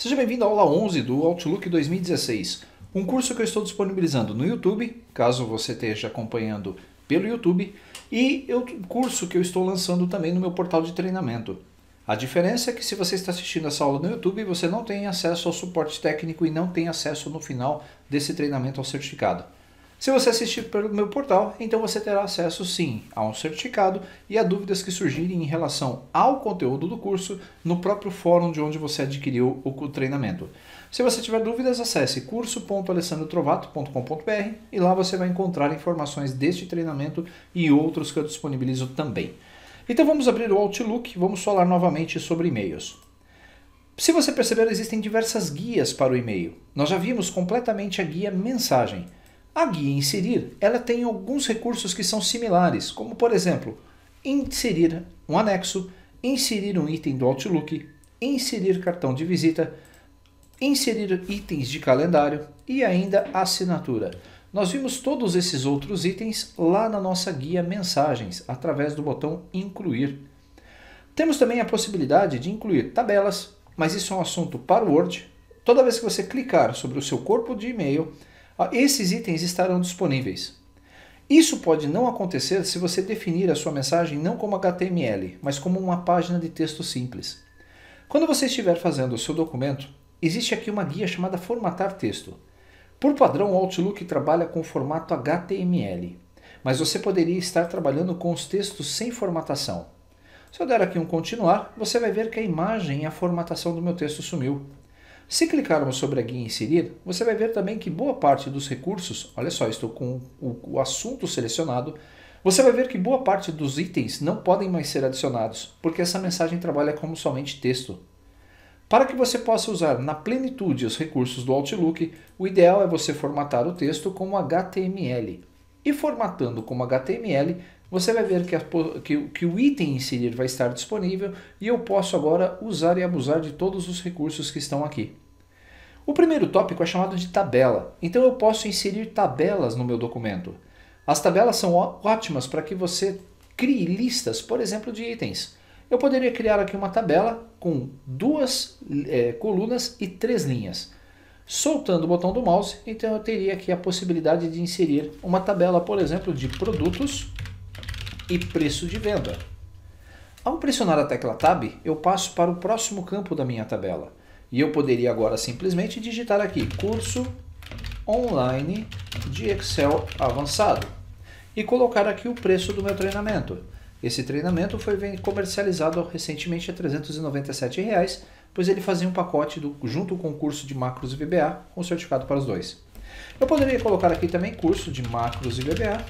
Seja bem-vindo à aula 11 do Outlook 2016, um curso que eu estou disponibilizando no YouTube, caso você esteja acompanhando pelo YouTube, e o um curso que eu estou lançando também no meu portal de treinamento. A diferença é que se você está assistindo essa aula no YouTube, você não tem acesso ao suporte técnico e não tem acesso no final desse treinamento ao certificado. Se você assistir pelo meu portal, então você terá acesso sim a um certificado e a dúvidas que surgirem em relação ao conteúdo do curso no próprio fórum de onde você adquiriu o treinamento. Se você tiver dúvidas, acesse curso.alessandrotrovato.com.br e lá você vai encontrar informações deste treinamento e outros que eu disponibilizo também. Então vamos abrir o Outlook, vamos falar novamente sobre e-mails. Se você perceber, existem diversas guias para o e-mail. Nós já vimos completamente a guia mensagem. A guia inserir, ela tem alguns recursos que são similares, como por exemplo, inserir um anexo, inserir um item do Outlook, inserir cartão de visita, inserir itens de calendário e ainda assinatura. Nós vimos todos esses outros itens lá na nossa guia Mensagens, através do botão Incluir. Temos também a possibilidade de incluir tabelas, mas isso é um assunto para o Word. Toda vez que você clicar sobre o seu corpo de e-mail, esses itens estarão disponíveis. Isso pode não acontecer se você definir a sua mensagem não como HTML, mas como uma página de texto simples. Quando você estiver fazendo o seu documento, existe aqui uma guia chamada Formatar Texto. Por padrão, o Outlook trabalha com o formato HTML, mas você poderia estar trabalhando com os textos sem formatação. Se eu der aqui um continuar, você vai ver que a imagem e a formatação do meu texto sumiu. Se clicarmos sobre a guia inserir, você vai ver também que boa parte dos recursos, olha só, estou com o, o assunto selecionado, você vai ver que boa parte dos itens não podem mais ser adicionados, porque essa mensagem trabalha como somente texto. Para que você possa usar na plenitude os recursos do Outlook, o ideal é você formatar o texto como HTML. E formatando como HTML, você vai ver que, a, que, que, o item inserir vai estar disponível e eu posso agora usar e abusar de todos os recursos que estão aqui. O primeiro tópico é chamado de tabela, então eu posso inserir tabelas no meu documento. As tabelas são ótimas para que você crie listas, por exemplo, de itens. Eu poderia criar aqui uma tabela com duas é, colunas e três linhas. Soltando o botão do mouse, então eu teria aqui a possibilidade de inserir uma tabela, por exemplo, de produtos e preço de venda. Ao pressionar a tecla Tab, eu passo para o próximo campo da minha tabela. E eu poderia agora simplesmente digitar aqui curso online de Excel avançado e colocar aqui o preço do meu treinamento. Esse treinamento foi comercializado recentemente a R$ 397, reais, pois ele fazia um pacote do, junto com o curso de macros e VBA com certificado para os dois. Eu poderia colocar aqui também curso de macros e VBA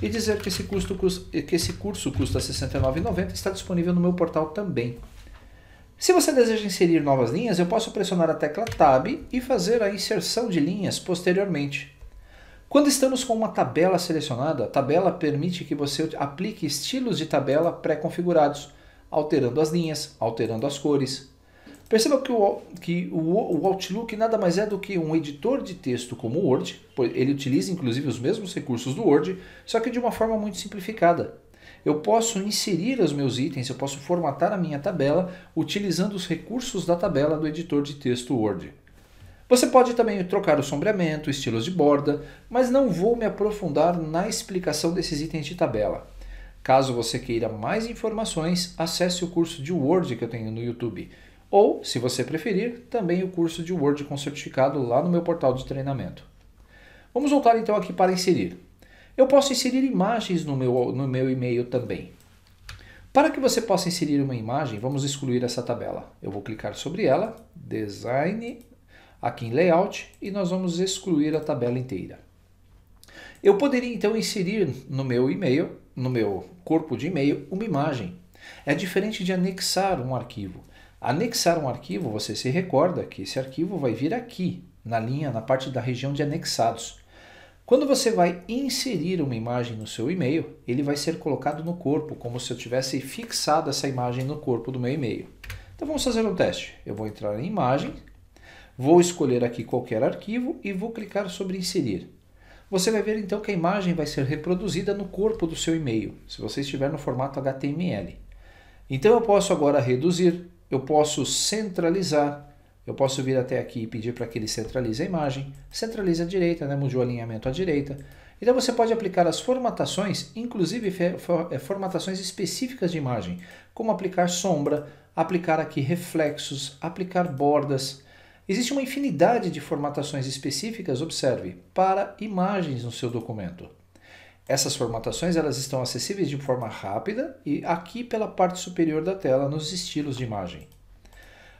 e dizer que esse, custo, que esse curso custa R$ 69,90 e está disponível no meu portal também. Se você deseja inserir novas linhas, eu posso pressionar a tecla Tab e fazer a inserção de linhas posteriormente. Quando estamos com uma tabela selecionada, a tabela permite que você aplique estilos de tabela pré-configurados, alterando as linhas, alterando as cores. Perceba que, o, que o, o, Outlook nada mais é do que um editor de texto como o Word, ele utiliza inclusive os mesmos recursos do Word, só que de uma forma muito simplificada. Eu posso inserir os meus itens, eu posso formatar a minha tabela utilizando os recursos da tabela do editor de texto Word. Você pode também trocar o sombreamento, estilos de borda, mas não vou me aprofundar na explicação desses itens de tabela. Caso você queira mais informações, acesse o curso de Word que eu tenho no YouTube. Ou, se você preferir, também o curso de Word com certificado lá no meu portal de treinamento. Vamos voltar então aqui para inserir. Eu posso inserir imagens no meu, no meu e-mail também. Para que você possa inserir uma imagem, vamos excluir essa tabela. Eu vou clicar sobre ela, Design, aqui em Layout, e nós vamos excluir a tabela inteira. Eu poderia então inserir no meu e-mail, no meu corpo de e-mail, uma imagem. É diferente de anexar um arquivo. Anexar um arquivo, você se recorda que esse arquivo vai vir aqui, na linha, na parte da região de anexados. Quando você vai inserir uma imagem no seu e-mail, ele vai ser colocado no corpo, como se eu tivesse fixado essa imagem no corpo do meu e-mail. Então vamos fazer um teste. Eu vou entrar em imagem, vou escolher aqui qualquer arquivo e vou clicar sobre inserir. Você vai ver então que a imagem vai ser reproduzida no corpo do seu e-mail, se você estiver no formato HTML. Então eu posso agora reduzir, eu posso centralizar, eu posso vir até aqui e pedir para que ele centralize a imagem, centralize a direita, né? mude o alinhamento à direita. Então você pode aplicar as formatações, inclusive eh, formatações específicas de imagem, como aplicar sombra, aplicar aqui reflexos, aplicar bordas. Existe uma infinidade de formatações específicas, observe, para imagens no seu documento. Essas formatações elas estão acessíveis de forma rápida e aqui pela parte superior da tela nos estilos de imagem.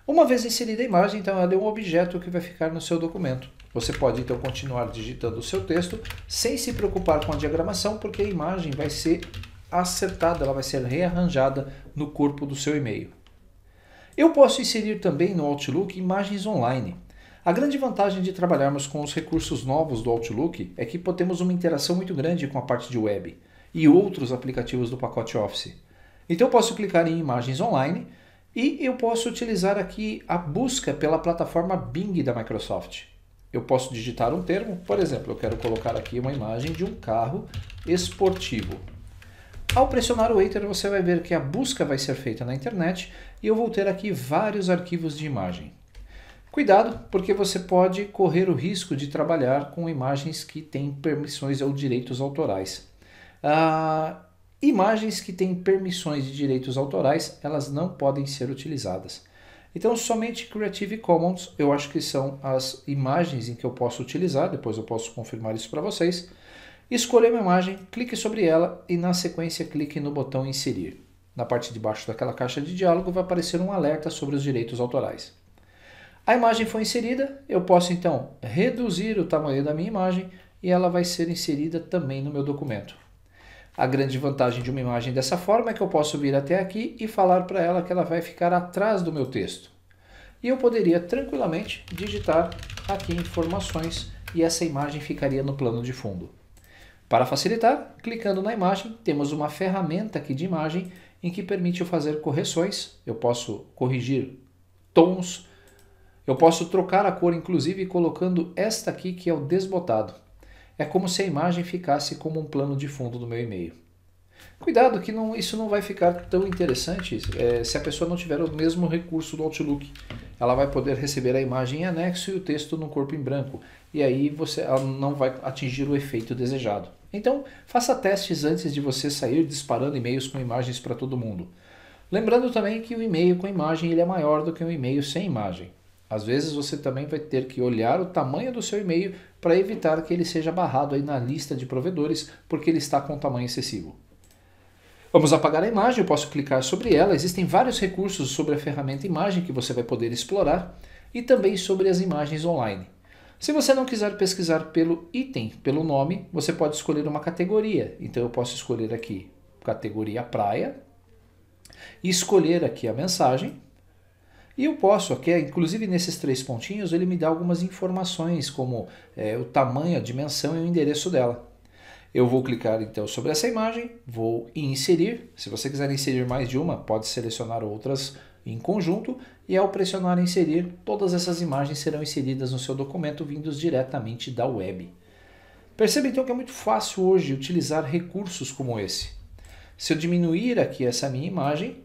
Uma vez inserida a imagem, então ela é um objeto que vai ficar no seu documento. Você pode então continuar digitando o seu texto sem se preocupar com a diagramação, porque a imagem vai ser acertada, ela vai ser rearranjada no corpo do seu e-mail. Eu posso inserir também no Outlook imagens online. A grande vantagem de trabalharmos com os recursos novos do Outlook é que podemos uma interação muito grande com a parte de web e outros aplicativos do pacote Office. Então eu posso clicar em imagens online e eu posso utilizar aqui a busca pela plataforma Bing da Microsoft. Eu posso digitar um termo, por exemplo, eu quero colocar aqui uma imagem de um carro esportivo. Ao pressionar o Enter, você vai ver que a busca vai ser feita na internet e eu vou ter aqui vários arquivos de imagem. Cuidado, porque você pode correr o risco de trabalhar com imagens que têm permissões ou direitos autorais. Ah, Imagens que têm permissões de direitos autorais, elas não podem ser utilizadas. Então, somente Creative Commons, eu acho que são as imagens em que eu posso utilizar, depois eu posso confirmar isso para vocês. Escolher uma imagem, clique sobre ela e na sequência clique no botão inserir. Na parte de baixo daquela caixa de diálogo vai aparecer um alerta sobre os direitos autorais. A imagem foi inserida, eu posso então reduzir o tamanho da minha imagem e ela vai ser inserida também no meu documento. A grande vantagem de uma imagem dessa forma é que eu posso vir até aqui e falar para ela que ela vai ficar atrás do meu texto. E eu poderia tranquilamente digitar aqui informações e essa imagem ficaria no plano de fundo. Para facilitar, clicando na imagem, temos uma ferramenta aqui de imagem em que permite eu fazer correções. Eu posso corrigir tons, eu posso trocar a cor, inclusive colocando esta aqui que é o desbotado. É como se a imagem ficasse como um plano de fundo do meu e-mail. Cuidado que não, isso não vai ficar tão interessante é, se a pessoa não tiver o mesmo recurso do Outlook. Ela vai poder receber a imagem em anexo e o texto no corpo em branco. E aí você ela não vai atingir o efeito desejado. Então, faça testes antes de você sair disparando e-mails com imagens para todo mundo. Lembrando também que o e-mail com imagem ele é maior do que um e-mail sem imagem. Às vezes você também vai ter que olhar o tamanho do seu e-mail para evitar que ele seja barrado aí na lista de provedores porque ele está com tamanho excessivo. Vamos apagar a imagem, eu posso clicar sobre ela. Existem vários recursos sobre a ferramenta imagem que você vai poder explorar e também sobre as imagens online. Se você não quiser pesquisar pelo item, pelo nome, você pode escolher uma categoria. Então eu posso escolher aqui categoria praia, e escolher aqui a mensagem e eu posso, aqui, inclusive nesses três pontinhos, ele me dá algumas informações, como é, o tamanho, a dimensão e o endereço dela. Eu vou clicar então sobre essa imagem, vou inserir. Se você quiser inserir mais de uma, pode selecionar outras em conjunto e ao pressionar inserir, todas essas imagens serão inseridas no seu documento vindos diretamente da web. Perceba então que é muito fácil hoje utilizar recursos como esse. Se eu diminuir aqui essa minha imagem,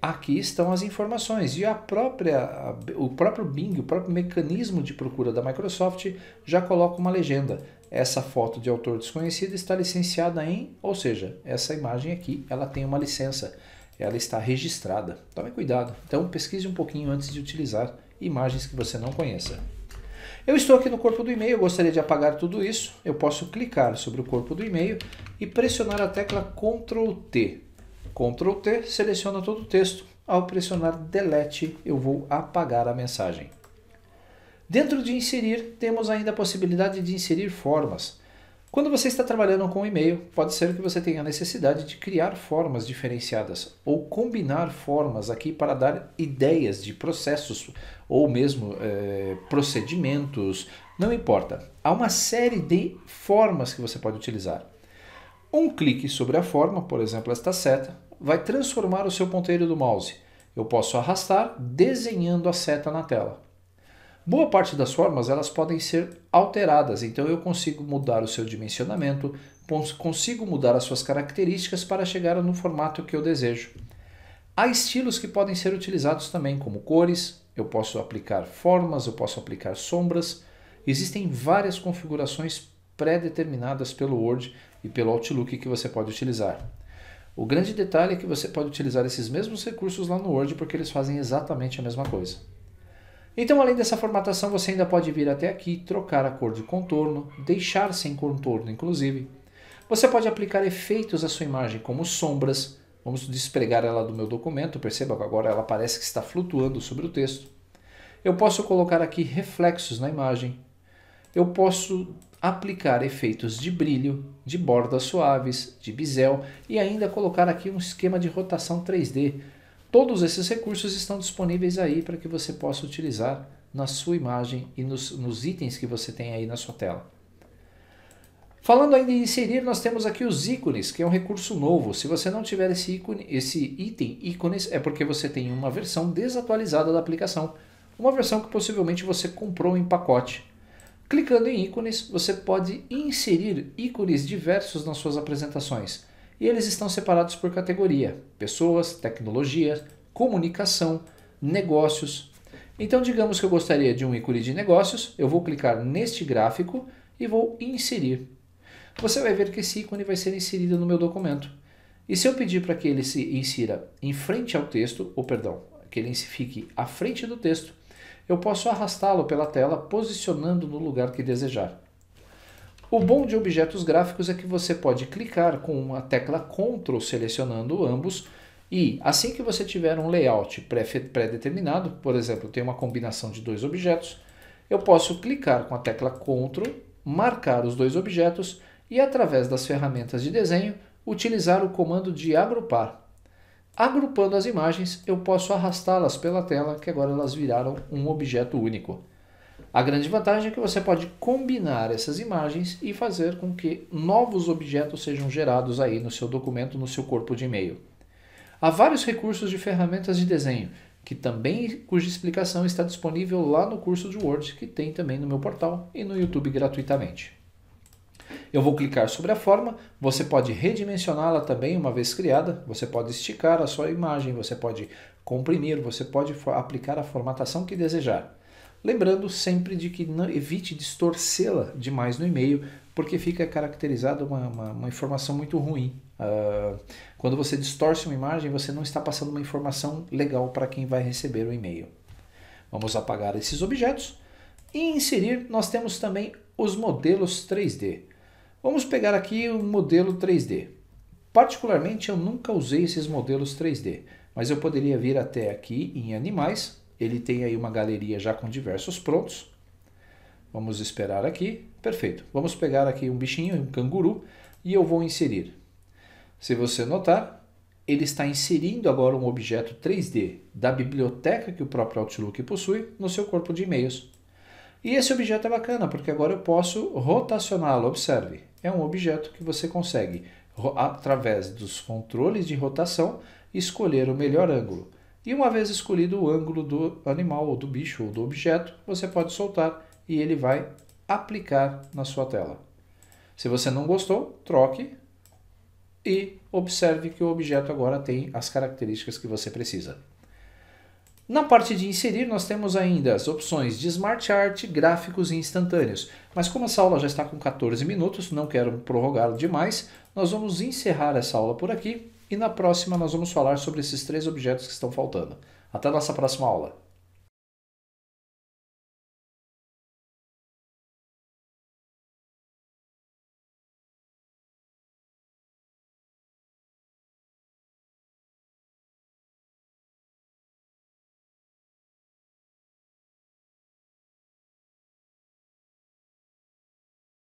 aqui estão as informações. E a própria, o próprio Bing, o próprio mecanismo de procura da Microsoft já coloca uma legenda. Essa foto de autor desconhecido está licenciada em, ou seja, essa imagem aqui, ela tem uma licença, ela está registrada. Tome cuidado. Então pesquise um pouquinho antes de utilizar imagens que você não conheça. Eu estou aqui no corpo do e-mail, eu gostaria de apagar tudo isso. Eu posso clicar sobre o corpo do e-mail e pressionar a tecla Ctrl T Ctrl T seleciona todo o texto. Ao pressionar Delete, eu vou apagar a mensagem. Dentro de inserir, temos ainda a possibilidade de inserir formas. Quando você está trabalhando com e-mail, pode ser que você tenha necessidade de criar formas diferenciadas ou combinar formas aqui para dar ideias de processos ou mesmo é, procedimentos, não importa. Há uma série de formas que você pode utilizar. Um clique sobre a forma, por exemplo, esta seta, vai transformar o seu ponteiro do mouse. Eu posso arrastar desenhando a seta na tela. Boa parte das formas elas podem ser alteradas, então eu consigo mudar o seu dimensionamento, consigo mudar as suas características para chegar no formato que eu desejo. Há estilos que podem ser utilizados também, como cores, eu posso aplicar formas, eu posso aplicar sombras. Existem várias configurações pré-determinadas pelo Word e pelo Outlook que você pode utilizar. O grande detalhe é que você pode utilizar esses mesmos recursos lá no Word porque eles fazem exatamente a mesma coisa. Então, além dessa formatação, você ainda pode vir até aqui, trocar a cor de contorno, deixar sem contorno, inclusive. Você pode aplicar efeitos à sua imagem, como sombras. Vamos despregar ela do meu documento, perceba que agora ela parece que está flutuando sobre o texto. Eu posso colocar aqui reflexos na imagem. Eu posso aplicar efeitos de brilho, de bordas suaves, de bisel e ainda colocar aqui um esquema de rotação 3D. Todos esses recursos estão disponíveis aí para que você possa utilizar na sua imagem e nos, nos itens que você tem aí na sua tela. Falando ainda em inserir, nós temos aqui os ícones, que é um recurso novo. Se você não tiver esse, ícone, esse item ícones, é porque você tem uma versão desatualizada da aplicação. Uma versão que possivelmente você comprou em pacote Clicando em ícones, você pode inserir ícones diversos nas suas apresentações e eles estão separados por categoria: pessoas, tecnologia, comunicação, negócios. Então, digamos que eu gostaria de um ícone de negócios, eu vou clicar neste gráfico e vou inserir. Você vai ver que esse ícone vai ser inserido no meu documento. E se eu pedir para que ele se insira em frente ao texto, ou perdão, que ele fique à frente do texto, eu posso arrastá-lo pela tela, posicionando no lugar que desejar. O bom de objetos gráficos é que você pode clicar com uma tecla Ctrl selecionando ambos e assim que você tiver um layout pré-determinado, por exemplo, tem uma combinação de dois objetos, eu posso clicar com a tecla Ctrl, marcar os dois objetos e através das ferramentas de desenho utilizar o comando de agrupar. Agrupando as imagens, eu posso arrastá-las pela tela, que agora elas viraram um objeto único. A grande vantagem é que você pode combinar essas imagens e fazer com que novos objetos sejam gerados aí no seu documento, no seu corpo de e-mail. Há vários recursos de ferramentas de desenho, que também cuja explicação está disponível lá no curso de Word, que tem também no meu portal e no YouTube gratuitamente. Eu vou clicar sobre a forma, você pode redimensioná-la também uma vez criada, você pode esticar a sua imagem, você pode comprimir, você pode aplicar a formatação que desejar. Lembrando sempre de que não, evite distorcê-la demais no e-mail, porque fica caracterizada uma, uma, uma, informação muito ruim. Uh, quando você distorce uma imagem, você não está passando uma informação legal para quem vai receber o e-mail. Vamos apagar esses objetos. E inserir, nós temos também os modelos 3D. Vamos pegar aqui o um modelo 3D. Particularmente eu nunca usei esses modelos 3D, mas eu poderia vir até aqui em animais. Ele tem aí uma galeria já com diversos prontos. Vamos esperar aqui. Perfeito. Vamos pegar aqui um bichinho, um canguru, e eu vou inserir. Se você notar, ele está inserindo agora um objeto 3D da biblioteca que o próprio Outlook possui no seu corpo de e-mails. E esse objeto é bacana, porque agora eu posso rotacioná-lo, observe é um objeto que você consegue, através dos controles de rotação, escolher o melhor ângulo. E uma vez escolhido o ângulo do animal, ou do bicho, ou do objeto, você pode soltar e ele vai aplicar na sua tela. Se você não gostou, troque e observe que o objeto agora tem as características que você precisa. Na parte de inserir, nós temos ainda as opções de Smart Art, gráficos e instantâneos. Mas como essa aula já está com 14 minutos, não quero prorrogá-la demais, nós vamos encerrar essa aula por aqui e na próxima nós vamos falar sobre esses três objetos que estão faltando. Até a nossa próxima aula!